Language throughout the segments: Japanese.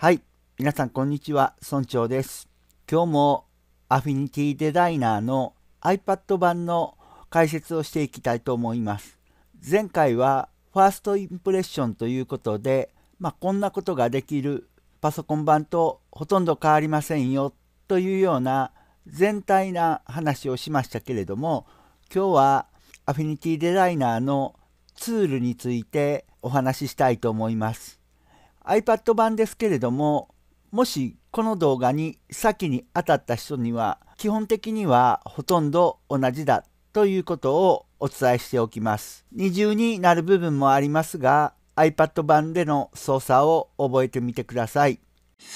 はい。皆さん、こんにちは。村長です。今日もアフィニティデザイナーの iPad 版の解説をしていきたいと思います。前回はファーストインプレッションということで、まあ、こんなことができるパソコン版とほとんど変わりませんよというような全体な話をしましたけれども、今日はアフィニティデザイナーのツールについてお話ししたいと思います。iPad 版ですけれどももしこの動画に先に当たった人には基本的にはほとんど同じだということをお伝えしておきます。二重になる部分もありますが iPad 版での操作を覚えてみてください。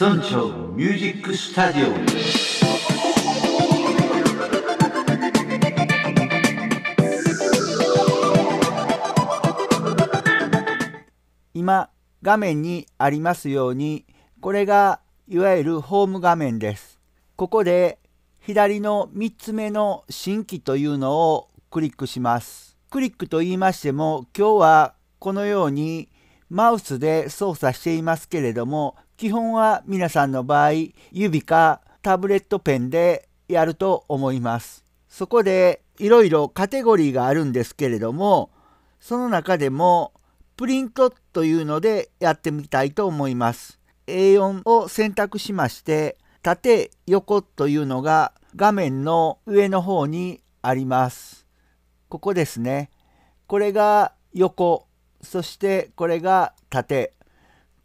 村長ミュージックスタジオ今画面にありますように、これがいわゆるホーム画面です。ここで左の3つ目の新規というのをクリックします。クリックと言いましても、今日はこのようにマウスで操作していますけれども、基本は皆さんの場合、指かタブレットペンでやると思います。そこでいろいろカテゴリーがあるんですけれども、その中でもプリントというのでやってみたいと思います。A4 を選択しまして、縦横というのが画面の上の方にあります。ここですね。これが横、そしてこれが縦。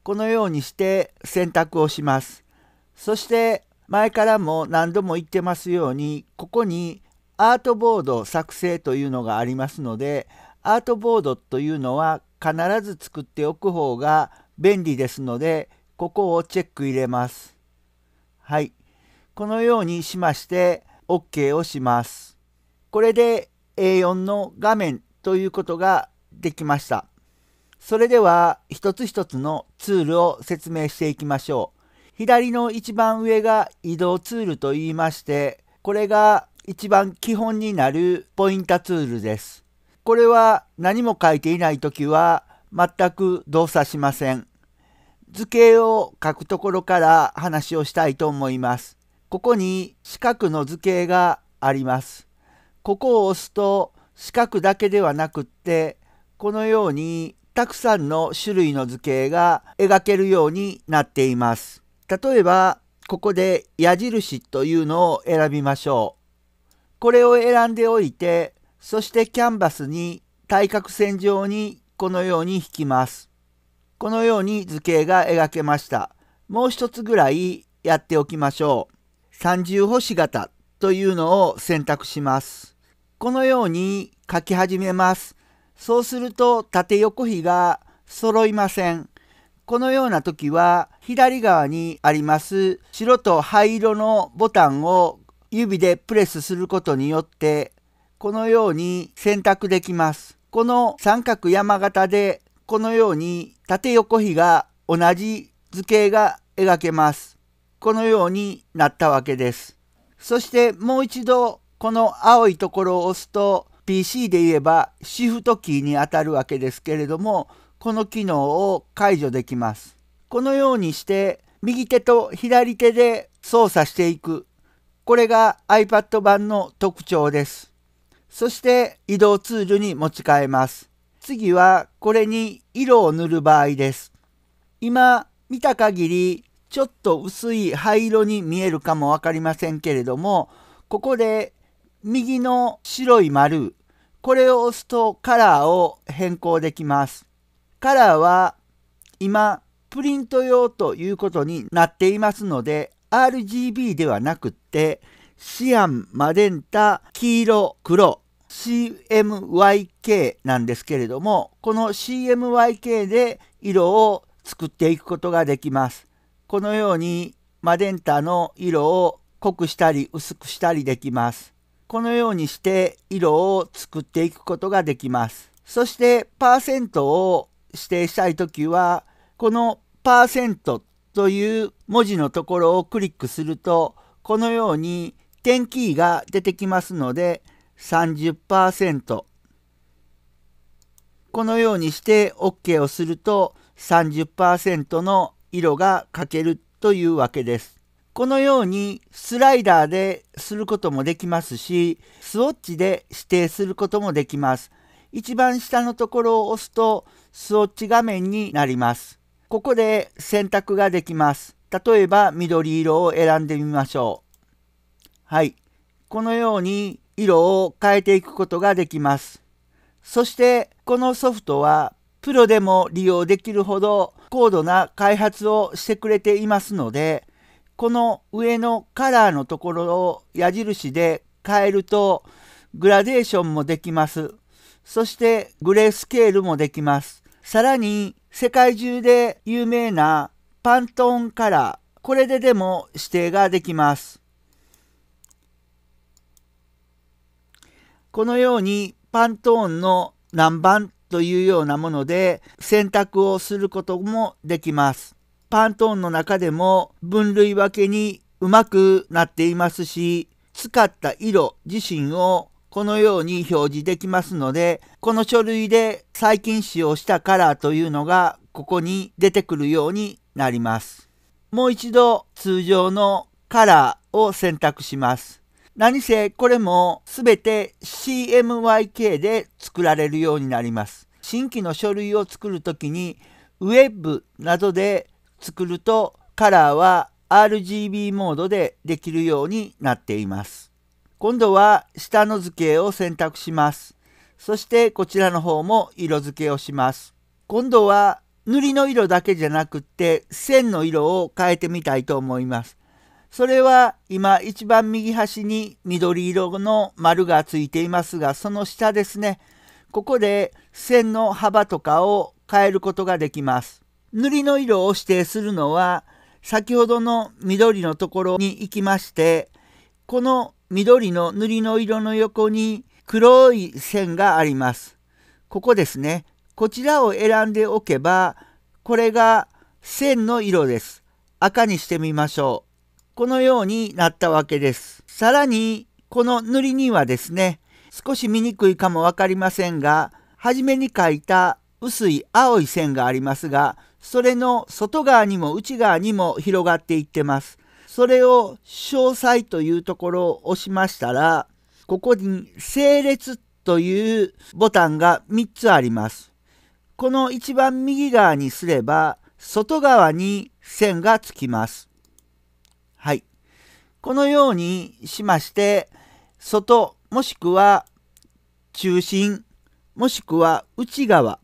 このようにして選択をします。そして前からも何度も言ってますように、ここにアートボード作成というのがありますので、アートボードというのは必ず作っておく方が便利ですのでここをチェック入れます。はい。このようにしまして OK をします。これで A4 の画面ということができました。それでは一つ一つのツールを説明していきましょう。左の一番上が移動ツールと言いまして、これが一番基本になるポインタツールです。これは何も書いていない時は全く動作しません。図形を書くところから話をしたいと思います。ここに四角の図形があります。ここを押すと四角だけではなくってこのようにたくさんの種類の図形が描けるようになっています。例えばここで矢印というのを選びましょう。これを選んでおいてそしてキャンバスに対角線上にこのように引きます。このように図形が描けました。もう一つぐらいやっておきましょう。三重星型というのを選択します。このように書き始めます。そうすると縦横比が揃いません。このような時は左側にあります白と灰色のボタンを指でプレスすることによってこのように選択できます。この三角山形でこのように縦横比が同じ図形が描けます。このようになったわけです。そしてもう一度この青いところを押すと PC で言えばシフトキーにあたるわけですけれどもこの機能を解除できます。このようにして右手と左手で操作していくこれが iPad 版の特徴です。そして移動ツールに持ち替えます。次はこれに色を塗る場合です。今見た限りちょっと薄い灰色に見えるかもわかりませんけれども、ここで右の白い丸、これを押すとカラーを変更できます。カラーは今プリント用ということになっていますので、RGB ではなくってシアン、マデンタ、黄色、黒、CMYK なんですけれども、この CMYK で色を作っていくことができます。このようにマデンタの色を濃くしたり薄くしたりできます。このようにして色を作っていくことができます。そしてパーセントを指定したいときは、このパーセントという文字のところをクリックすると、このように点キーが出てきますので30%このようにして OK をすると30%の色が書けるというわけです。このようにスライダーですることもできますし、スウォッチで指定することもできます。一番下のところを押すとスウォッチ画面になります。ここで選択ができます。例えば緑色を選んでみましょう。はい。このように色を変えていくことができます。そしてこのソフトはプロでも利用できるほど高度な開発をしてくれていますので、この上のカラーのところを矢印で変えるとグラデーションもできます。そしてグレースケールもできます。さらに世界中で有名なパントーンカラー、これででも指定ができます。このようにパントーンの南蛮というようなもので選択をすることもできます。パントーンの中でも分類分けにうまくなっていますし、使った色自身をこのように表示できますので、この書類で最近使用したカラーというのがここに出てくるようになります。もう一度通常のカラーを選択します。何せこれも全て CMYK で作られるようになります。新規の書類を作るときに Web などで作るとカラーは RGB モードでできるようになっています。今度は下の図形を選択します。そしてこちらの方も色付けをします。今度は塗りの色だけじゃなくって線の色を変えてみたいと思います。それは今一番右端に緑色の丸がついていますがその下ですねここで線の幅とかを変えることができます。塗りの色を指定するのは先ほどの緑のところに行きましてこの緑の塗りの色の横に黒い線があります。ここですね。こちらを選んでおけばこれが線の色です。赤にしてみましょう。このようになったわけです。さらに、この塗りにはですね、少し見にくいかもわかりませんが、初めに書いた薄い青い線がありますが、それの外側にも内側にも広がっていってます。それを詳細というところを押しましたら、ここに整列というボタンが3つあります。この一番右側にすれば、外側に線がつきます。このようにしまして外もしくは中心もしくは内側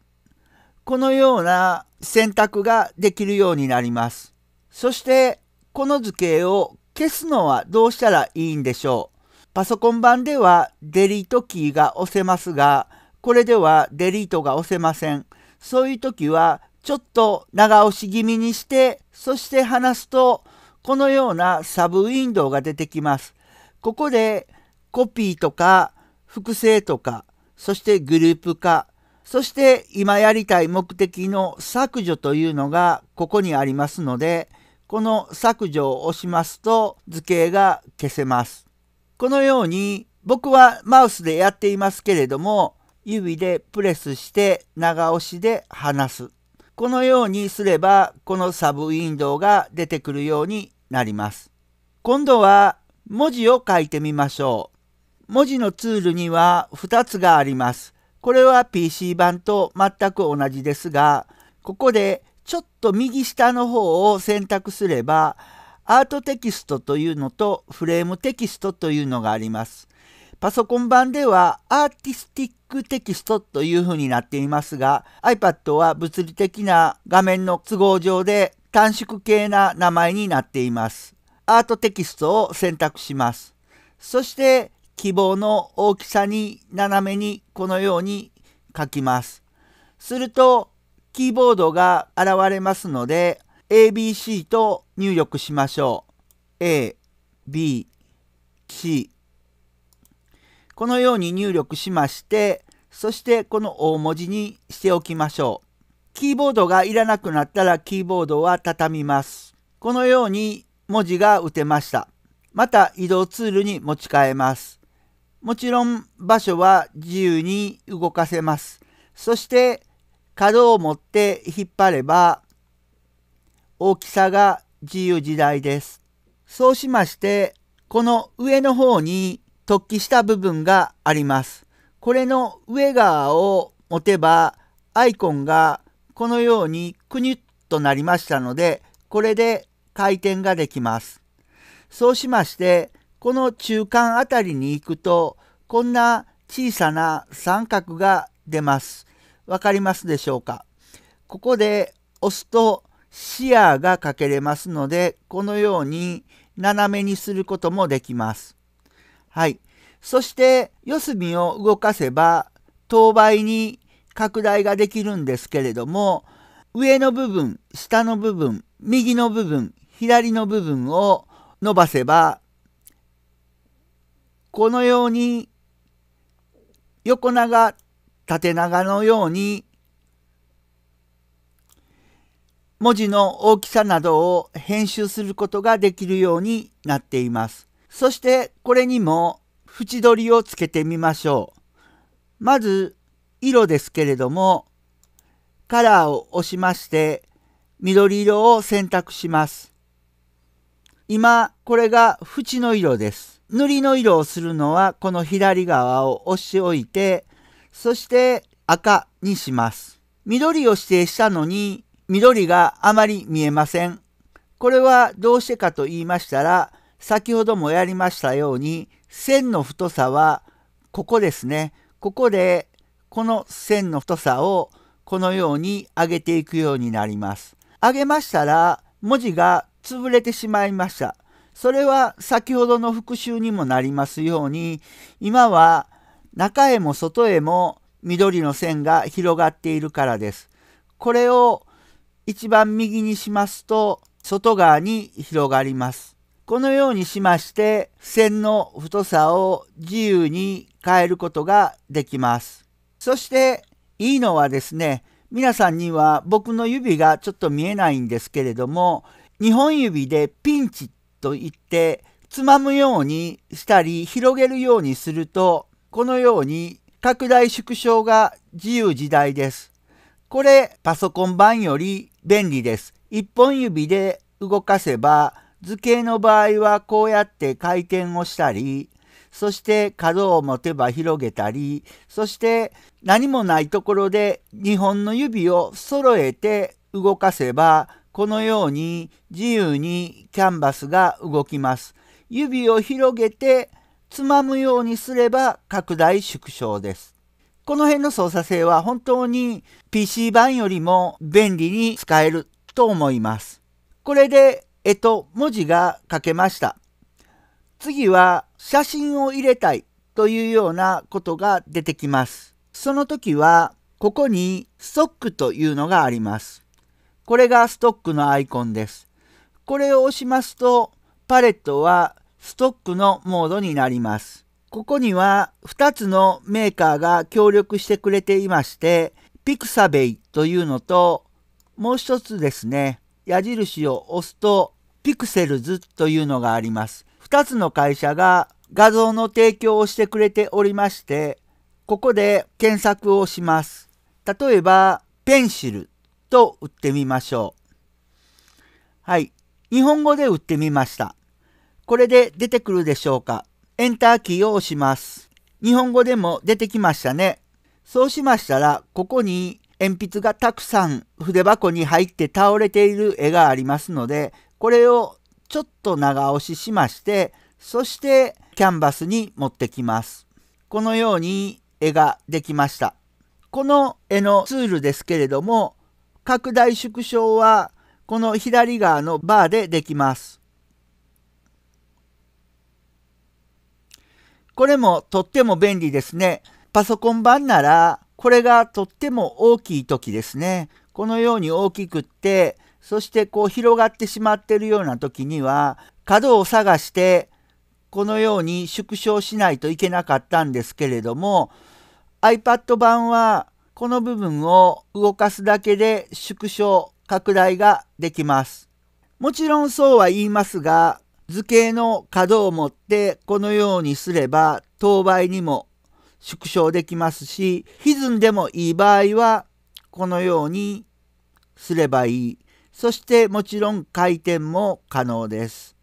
このような選択ができるようになります。そしてこの図形を消すのはどうしたらいいんでしょうパソコン版ではデリートキーが押せますがこれではデリートが押せません。そういう時はちょっと長押し気味にしてそして離すとこのようなサブウィンドウが出てきます。ここでコピーとか複製とか、そしてグループ化、そして今やりたい目的の削除というのがここにありますので、この削除を押しますと図形が消せます。このように僕はマウスでやっていますけれども、指でプレスして長押しで離す。このようにすればこのサブウィンドウが出てくるようになります。今度は文字を書いてみましょう。文字のツールには2つがあります。これは PC 版と全く同じですが、ここでちょっと右下の方を選択すれば、アートテキストというのとフレームテキストというのがあります。パソコン版ではアーティスティックテキストというふうになっていますが iPad は物理的な画面の都合上で短縮系な名前になっています。アートテキストを選択します。そして希望の大きさに斜めにこのように書きます。するとキーボードが現れますので ABC と入力しましょう。A、B、C。このように入力しまして、そしてこの大文字にしておきましょう。キーボードがいらなくなったらキーボードは畳みます。このように文字が打てました。また移動ツールに持ち替えます。もちろん場所は自由に動かせます。そして角を持って引っ張れば大きさが自由自在です。そうしましてこの上の方に突起した部分があります。これの上側を持てばアイコンがこのようにくにっとなりましたので、これで回転ができます。そうしまして、この中間あたりに行くと、こんな小さな三角が出ます。わかりますでしょうかここで押すと視野がかけれますので、このように斜めにすることもできます。はい。そして四隅を動かせば、等倍に拡大ができるんですけれども上の部分下の部分右の部分左の部分を伸ばせばこのように横長縦長のように文字の大きさなどを編集することができるようになっています。そしてこれにも縁取りをつけてみましょう。まず色ですけれども、カラーを押しまして、緑色を選択します。今、これが縁の色です。塗りの色をするのは、この左側を押しておいて、そして赤にします。緑を指定したのに、緑があまり見えません。これはどうしてかと言いましたら、先ほどもやりましたように、線の太さは、ここですね。ここでこの線の太さをこのように上げていくようになります。上げましたら文字が潰れてしまいました。それは先ほどの復習にもなりますように今は中へも外へも緑の線が広がっているからです。これを一番右にしますと外側に広がります。このようにしまして線の太さを自由に変えることができます。そして、いいのはですね、皆さんには僕の指がちょっと見えないんですけれども、2本指でピンチと言って、つまむようにしたり、広げるようにすると、このように拡大縮小が自由自在です。これ、パソコン版より便利です。1本指で動かせば、図形の場合はこうやって回転をしたり、そして角を持てば広げたり、そして何もないところで2本の指を揃えて動かせばこのように自由にキャンバスが動きます。指を広げてつまむようにすれば拡大縮小です。この辺の操作性は本当に PC 版よりも便利に使えると思います。これで絵と文字が書けました。次は写真を入れたいというようなことが出てきます。その時は、ここにストックというのがあります。これがストックのアイコンです。これを押しますと、パレットはストックのモードになります。ここには2つのメーカーが協力してくれていまして、ピクサベイというのと、もう一つですね、矢印を押すと、ピクセルズというのがあります。2つの会社が画像の提供をしてくれておりまして、ここで検索をします。例えば、ペンシルと打ってみましょう。はい。日本語で打ってみました。これで出てくるでしょうか。エンターキーを押します。日本語でも出てきましたね。そうしましたら、ここに鉛筆がたくさん筆箱に入って倒れている絵がありますので、これをちょっと長押ししまして、そしてキャンバスに持ってきます。このように絵ができました。この絵のツールですけれども、拡大縮小はこの左側のバーでできます。これもとっても便利ですね。パソコン版ならこれがとっても大きい時ですね。このように大きくってそしてこう広がってしまってるような時には角を探してこのように縮小しないといけなかったんですけれども iPad 版はこの部分を動かすだけで縮小拡大ができます。もちろんそうは言いますが図形の角を持ってこのようにすれば等倍にも縮小できますし歪んでもいい場合はこのようにすればいいそしてもちろん回転も可能です。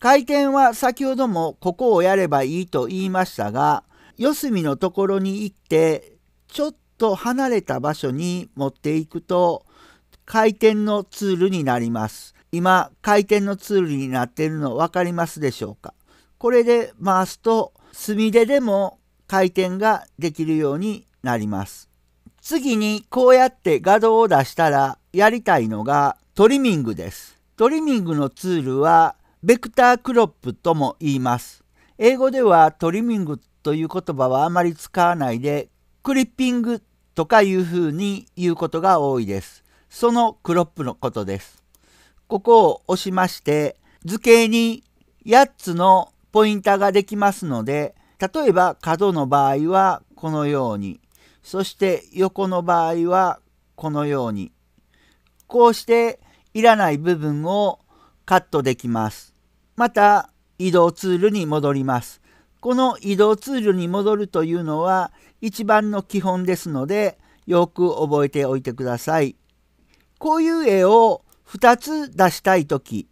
回転は先ほどもここをやればいいと言いましたが四隅のところに行ってちょっと離れた場所に持っていくと回転のツールになります。今回転のツールになっているの分かりますでしょうかこれで回すと墨ででも回転ができるようになります。次にこうやって画像を出したらやりたいのがトリミングです。トリミングのツールはベクタークロップとも言います。英語ではトリミングという言葉はあまり使わないで、クリッピングとかいうふうに言うことが多いです。そのクロップのことです。ここを押しまして、図形に8つのポインターができますので、例えば角の場合はこのように、そして横の場合はこのように、こうしていらない部分をカットできます。また移動ツールに戻ります。この移動ツールに戻るというのは一番の基本ですのでよく覚えておいてください。こういう絵を2つ出したいとき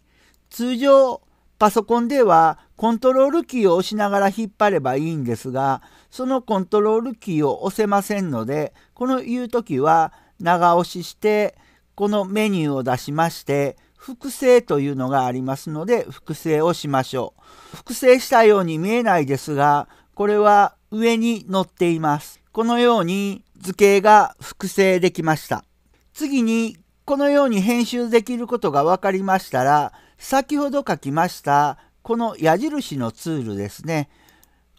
通常パソコンではコントロールキーを押しながら引っ張ればいいんですがそのコントロールキーを押せませんのでこのいう時は長押ししてこのメニューを出しまして複製というのがありますので複製をしましょう。複製したように見えないですが、これは上に載っています。このように図形が複製できました。次にこのように編集できることが分かりましたら、先ほど書きましたこの矢印のツールですね。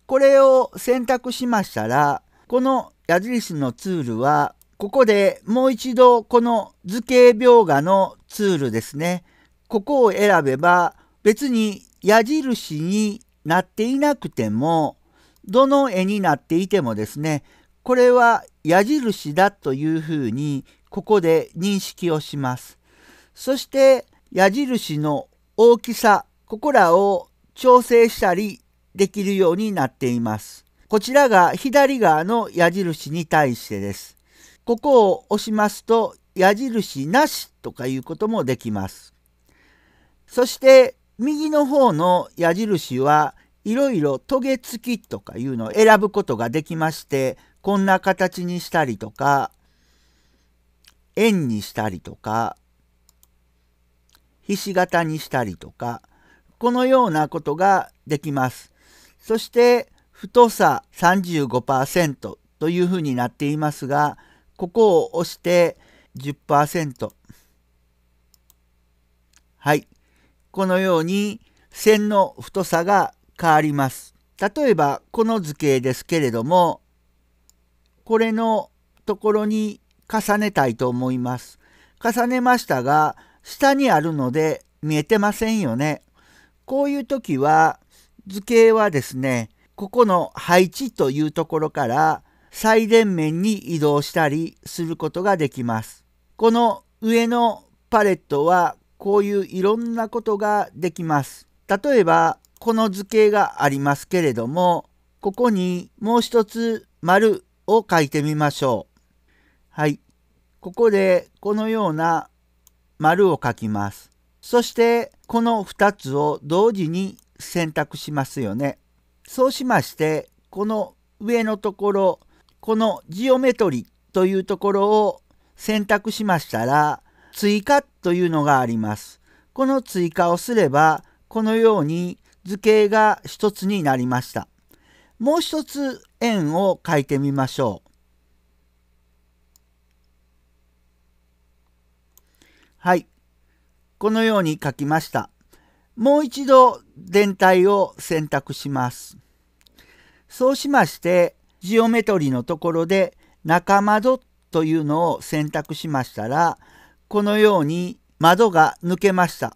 これを選択しましたら、この矢印のツールはここでもう一度この図形描画のツールですね。ここを選べば別に矢印になっていなくてもどの絵になっていてもですねこれは矢印だというふうにここで認識をします。そして矢印の大きさここらを調整したりできるようになっています。こちらが左側の矢印に対してです。ここを押しますと矢印なしとかいうこともできます。そして右の方の矢印はいろいろトゲ付きとかいうのを選ぶことができましてこんな形にしたりとか円にしたりとかひし形にしたりとかこのようなことができます。そして太さ35%というふうになっていますがここを押して10%。はい。このように線の太さが変わります。例えばこの図形ですけれども、これのところに重ねたいと思います。重ねましたが、下にあるので見えてませんよね。こういう時は図形はですね、ここの配置というところから最前面に移動したりすることができます。この上のパレットはこういういろんなことができます。例えばこの図形がありますけれどもここにもう一つ丸を書いてみましょう。はい。ここでこのような丸を書きます。そしてこの2つを同時に選択しますよね。そうしましてこの上のところこのジオメトリというところを選択しましたら追加というのがあります。この追加をすればこのように図形が一つになりました。もう一つ円を書いてみましょう。はい。このように書きました。もう一度全体を選択します。そうしまして、ジオメトリのところで中窓というのを選択しましたら、このように窓が抜けました。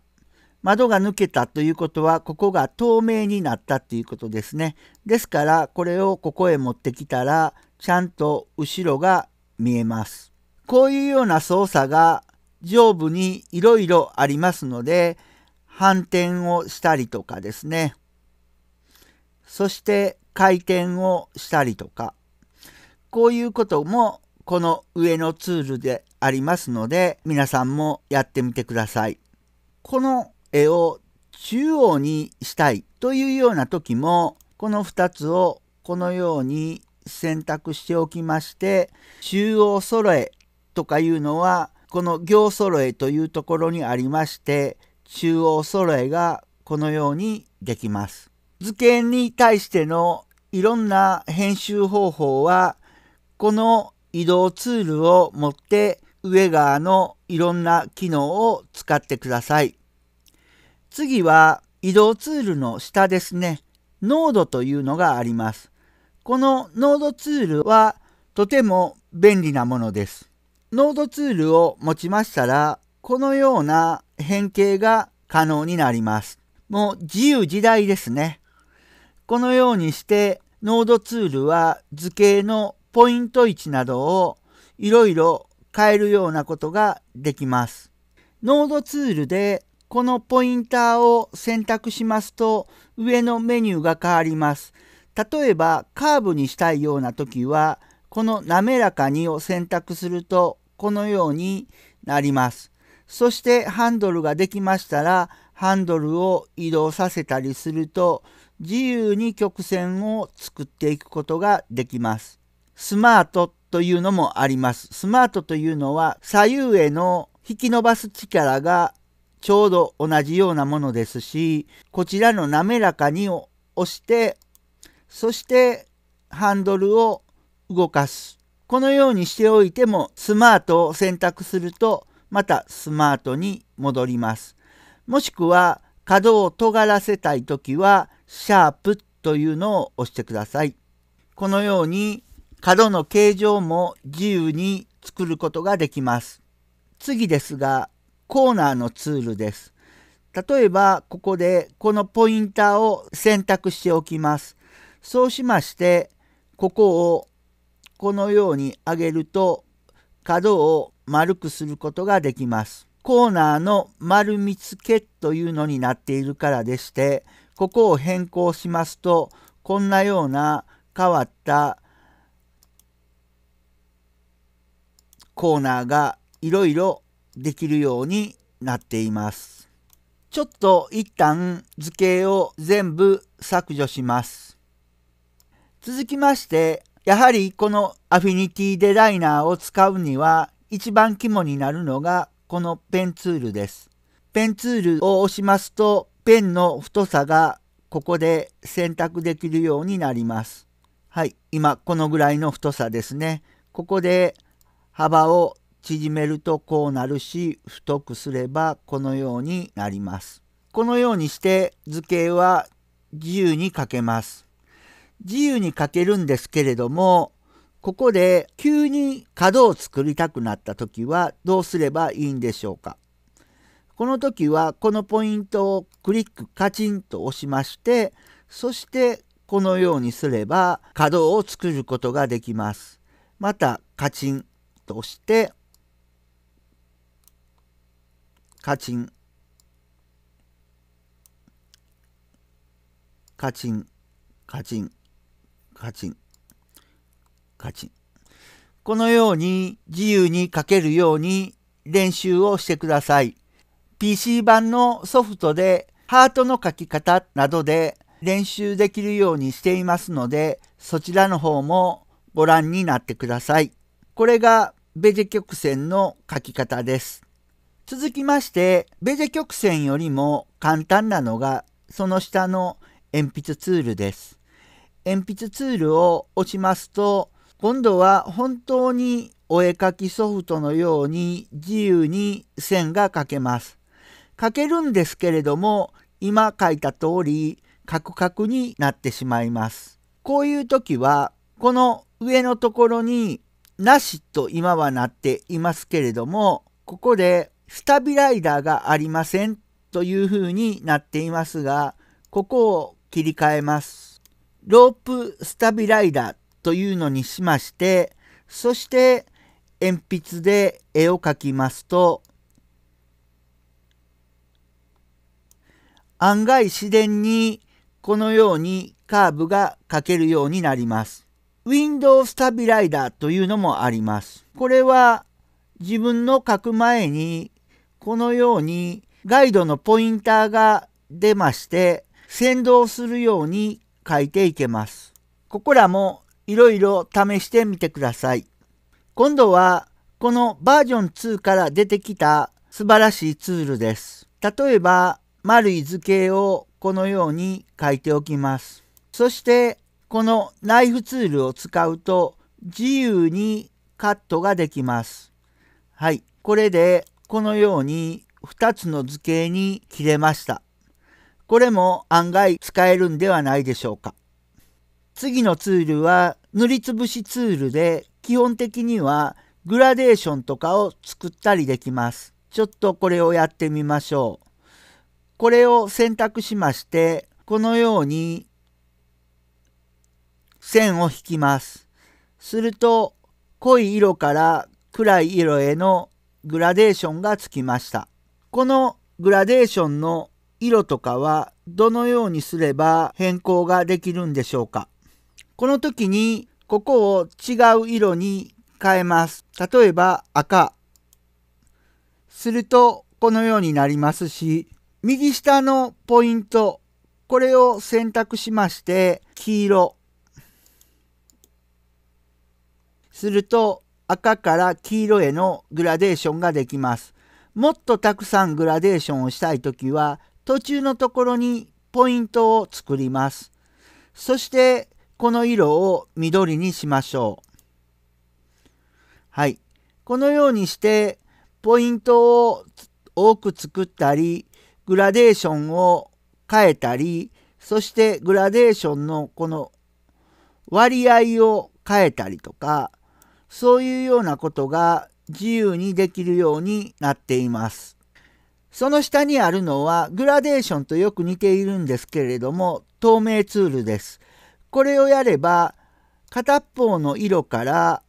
窓が抜けたということは、ここが透明になったということですね。ですから、これをここへ持ってきたら、ちゃんと後ろが見えます。こういうような操作が上部にいろいろありますので、反転をしたりとかですね。そして、回転をしたりとかこういうこともこの上のツールでありますので皆さんもやってみてください。この絵を中央にしたいというような時もこの2つをこのように選択しておきまして中央揃えとかいうのはこの行揃えというところにありまして中央揃えがこのようにできます。付けに対してのいろんな編集方法はこの移動ツールを持って上側のいろんな機能を使ってください。次は移動ツールの下ですね。ノードというのがあります。このノードツールはとても便利なものです。ノードツールを持ちましたら、このような変形が可能になります。もう自由自在ですね。このようにしてノードツールは図形のポイント位置などをいろいろ変えるようなことができます。ノードツールでこのポインターを選択しますと上のメニューが変わります。例えばカーブにしたいような時はこの滑らかにを選択するとこのようになります。そしてハンドルができましたらハンドルを移動させたりすると自由に曲線を作っていくことができます。スマートというのもあります。スマートというのは左右への引き伸ばす力がちょうど同じようなものですし、こちらの滑らかに押して、そしてハンドルを動かす。このようにしておいてもスマートを選択するとまたスマートに戻ります。もしくは角を尖らせたいときはシャープというのを押してください。このように角の形状も自由に作ることができます。次ですが、コーナーのツールです。例えば、ここでこのポインターを選択しておきます。そうしまして、ここをこのように上げると、角を丸くすることができます。コーナーの丸見つけというのになっているからでして、ここを変更しますとこんなような変わったコーナーがいろいろできるようになっています。ちょっと一旦図形を全部削除します。続きまして、やはりこのアフィニティデザイナーを使うには一番肝になるのがこのペンツールです。ペンツールを押しますとペンの太さがここで選択できるようになります。はい、今このぐらいの太さですね。ここで幅を縮めるとこうなるし太くすればこのようになります。このようにして図形は自由に書けます。自由に書けるんですけれどもここで急に角を作りたくなった時はどうすればいいんでしょうかこの時はこのポイントをクリックカチンと押しましてそしてこのようにすれば角を作ることができます。またカチンと押してカチンカチンカチンカチンカチンこのように自由に書けるように練習をしてください。PC 版のソフトでハートの書き方などで練習できるようにしていますので、そちらの方もご覧になってください。これがベジェ曲線の書き方です。続きまして、ベジェ曲線よりも簡単なのが、その下の鉛筆ツールです。鉛筆ツールを押しますと、今度は本当にお絵かきソフトのように自由に線が描けます。書けるんですけれども今書いた通りカクカクになってしまいます。こういう時はこの上のところに「なし」と今はなっていますけれどもここで「スタビライダーがありません」というふうになっていますがここを切り替えます。ロープスタビライダーというのにしましてそして鉛筆で絵を描きますと案外自然にこのようにカーブが描けるようになります。ウィンドウスタビライダーというのもあります。これは自分の書く前にこのようにガイドのポインターが出まして先導するように書いていけます。ここらもいろいろ試してみてください。今度はこのバージョン2から出てきた素晴らしいツールです。例えば丸い図形をこのように書いておきます。そしてこのナイフツールを使うと自由にカットができます。はい、これでこのように2つの図形に切れました。これも案外使えるんではないでしょうか。次のツールは塗りつぶしツールで基本的にはグラデーションとかを作ったりできます。ちょっとこれをやってみましょう。これを選択しましてこのように線を引きます。すると濃い色から暗い色へのグラデーションがつきました。このグラデーションの色とかはどのようにすれば変更ができるんでしょうかこの時にここを違う色に変えます。例えば赤。するとこのようになりますし右下のポイント、これを選択しまして、黄色。すると、赤から黄色へのグラデーションができます。もっとたくさんグラデーションをしたいときは、途中のところにポイントを作ります。そして、この色を緑にしましょう。はい。このようにして、ポイントを多く作ったり、グラデーションを変えたりそしてグラデーションのこの割合を変えたりとかそういうようなことが自由にできるようになっています。その下にあるのはグラデーションとよく似ているんですけれども透明ツールです。これをやれば片方の色から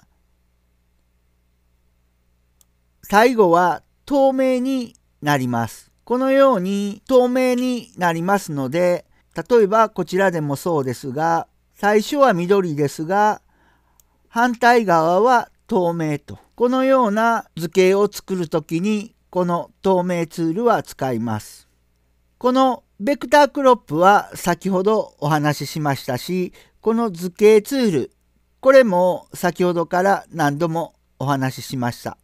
最後は透明になります。このように透明になりますので、例えばこちらでもそうですが、最初は緑ですが、反対側は透明と。このような図形を作るときに、この透明ツールは使います。このベクタークロップは先ほどお話ししましたし、この図形ツール、これも先ほどから何度もお話ししました。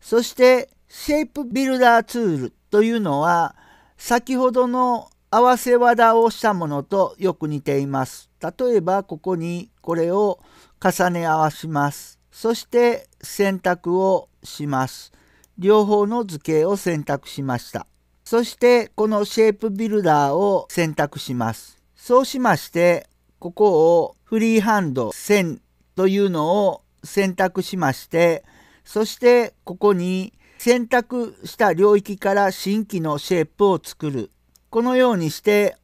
そして、シェイプビルダーツールというのは先ほどの合わせ技をしたものとよく似ています。例えばここにこれを重ね合わします。そして選択をします。両方の図形を選択しました。そしてこのシェイプビルダーを選択します。そうしましてここをフリーハンド線というのを選択しましてそしてここに選択した領域から新規のシェイプを作る。このようにして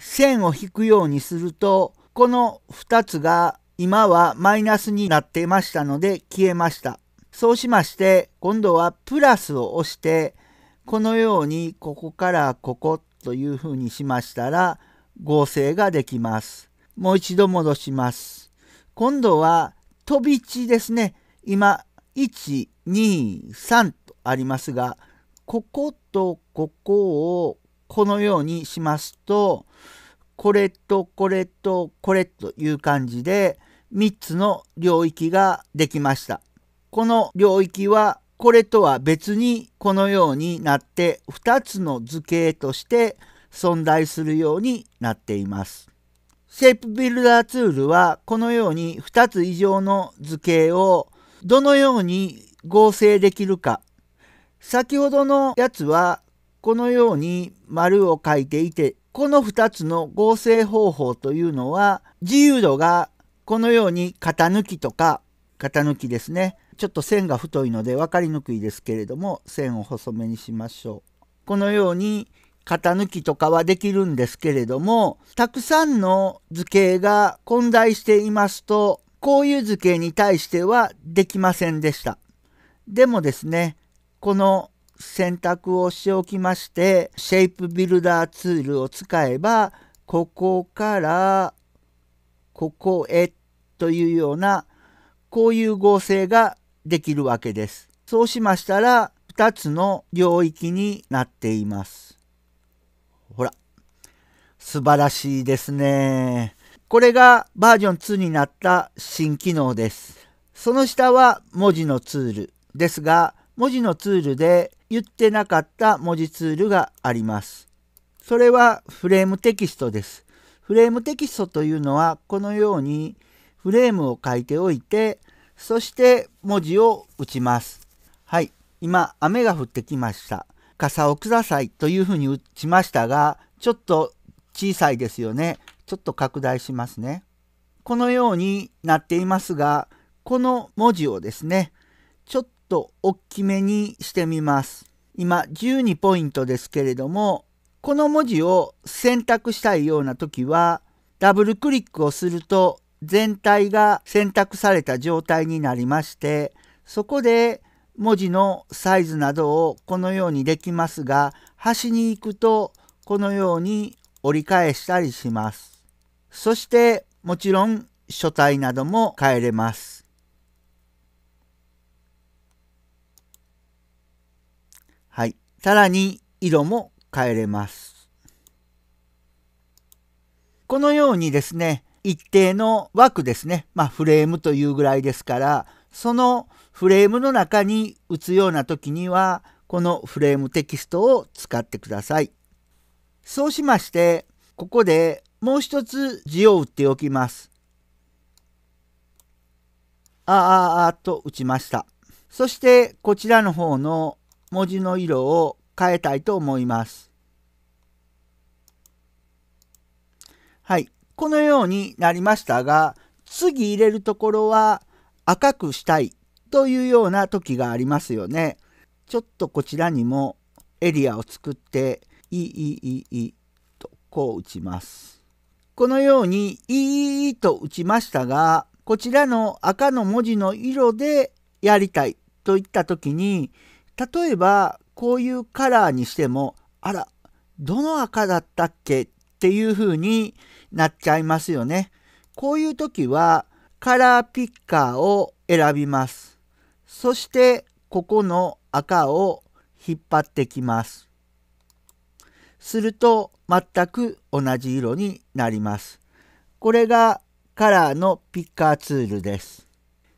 線を引くようにするとこの2つが今はマイナスになっていましたので消えました。そうしまして今度はプラスを押してこのようにここからここというふうにしましたら合成ができます。もう一度戻します。今度は飛び地ですね。今123とありますがこことここをこのようにしますとこれとこれとこれという感じで3つの領域ができました。この領域はこれとは別にこのようになって2つの図形として存在するようになっています。シェイプビルダーツールはこのように2つ以上の図形をどのように合成できるか。先ほどのやつはこのように丸を書いていて、この2つの合成方法というのは自由度がこのように型抜きとか型抜きですね。ちょっと線が太いので分かりにくいですけれども線を細めにしましょう。このように型抜きとかはできるんですけれどもたくさんの図形が混在していますとこういう図形に対してはできませんでした。でもですね、この選択をしておきまして、シェイプビルダーツールを使えば、ここからここへというような、こういう合成ができるわけです。そうしましたら、2つの領域になっています。ほら、素晴らしいですね。これがバージョン2になった新機能です。その下は文字のツールですが、文字のツールで言ってなかった文字ツールがあります。それはフレームテキストです。フレームテキストというのはこのようにフレームを書いておいて、そして文字を打ちます。はい、今雨が降ってきました。傘をくださいというふうに打ちましたが、ちょっと小さいですよね。ちょっと拡大しますね。このようになっていますが、この文字をですね、ちょっと大きめにしてみます。今12ポイントですけれども、この文字を選択したいような時は、ダブルクリックをすると全体が選択された状態になりまして、そこで文字のサイズなどをこのようにできますが、端に行くとこのように折り返したりします。そしてもちろん書体なども変えれます。はい。さらに色も変えれます。このようにですね、一定の枠ですね、まあ、フレームというぐらいですから、そのフレームの中に打つような時には、このフレームテキストを使ってください。そうしまして、ここでもう一つ字を打っておきます。あああと打ちました。そしてこちらの方の文字の色を変えたいと思います。はい。このようになりましたが、次入れるところは赤くしたいというような時がありますよね。ちょっとこちらにもエリアを作って、いいいいいとこう打ちます。このように「いい」と打ちましたがこちらの赤の文字の色でやりたいといった時に例えばこういうカラーにしてもあらどの赤だったっけっていう風になっちゃいますよね。こういう時はカラーピッカーを選びます。そしてここの赤を引っ張ってきます。すると全く同じ色になります。これがカラーのピッカーツールです。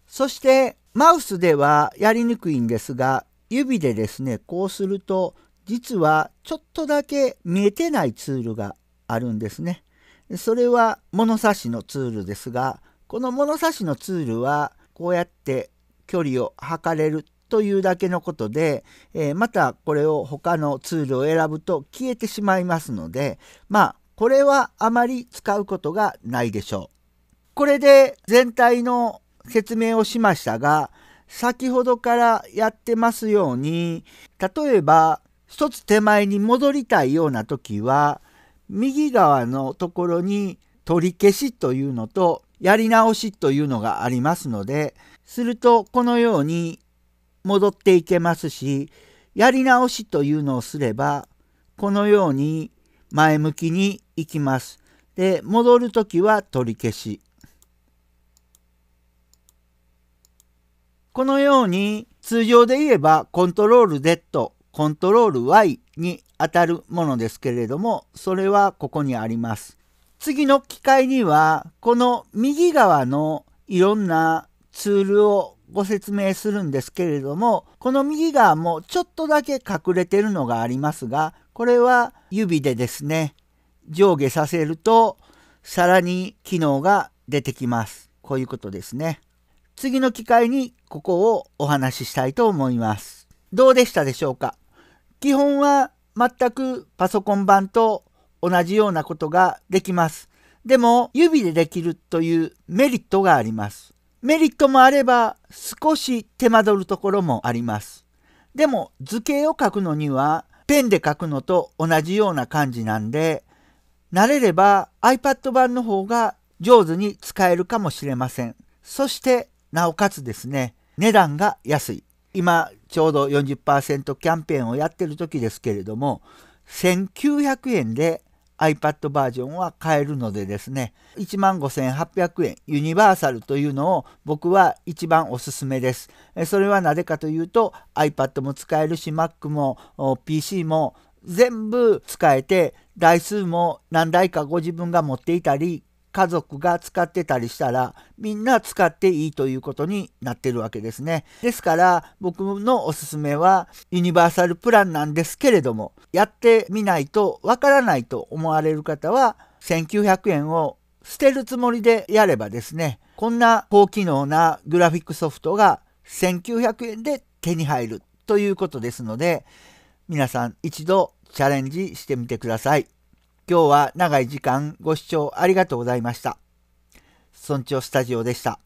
そしてマウスではやりにくいんですが指でですねこうすると実はちょっとだけ見えてないツールがあるんですね。それは物差しのツールですがこの物差しのツールはこうやって距離を測れるというだけのことで、えー、またこれを他のツールを選ぶと消えてしまいますのでまあこれはあまり使うことがないでしょう。これで全体の説明をしましたが先ほどからやってますように例えば一つ手前に戻りたいような時は右側のところに取り消しというのとやり直しというのがありますのでするとこのように戻っていけますしやり直しというのをすればこのように前向きに行きます。で戻る時は取り消し。このように通常で言えばコントロール Z コントロール Y にあたるものですけれどもそれはここにあります。次の機会にはこの右側のいろんなツールをご説明するんですけれどもこの右側もちょっとだけ隠れてるのがありますがこれは指でですね上下させるとさらに機能が出てきます。こういうことですね。次の機会にここをお話ししたいと思います。どうでしたでしょうか基本は全くパソコン版と同じようなことができます。でも指でできるというメリットがあります。メリットもあれば少し手間取るところもあります。でも図形を書くのにはペンで書くのと同じような感じなんで慣れれば iPad 版の方が上手に使えるかもしれません。そしてなおかつですね値段が安い。今ちょうど40%キャンペーンをやってる時ですけれども1900円で iPad バージョンは買えるのでですね、15,800円ユニバーサルというのを僕は一番おすすめです。それはなぜかというと iPad も使えるし Mac も PC も全部使えて台数も何台かご自分が持っていたり家族が使ってたりしたらみんな使っていいということになってるわけですね。ですから僕のおすすめはユニバーサルプランなんですけれどもやってみないとわからないと思われる方は1900円を捨てるつもりでやればですねこんな高機能なグラフィックソフトが1900円で手に入るということですので皆さん一度チャレンジしてみてください。今日は長い時間ご視聴ありがとうございました。村長スタジオでした。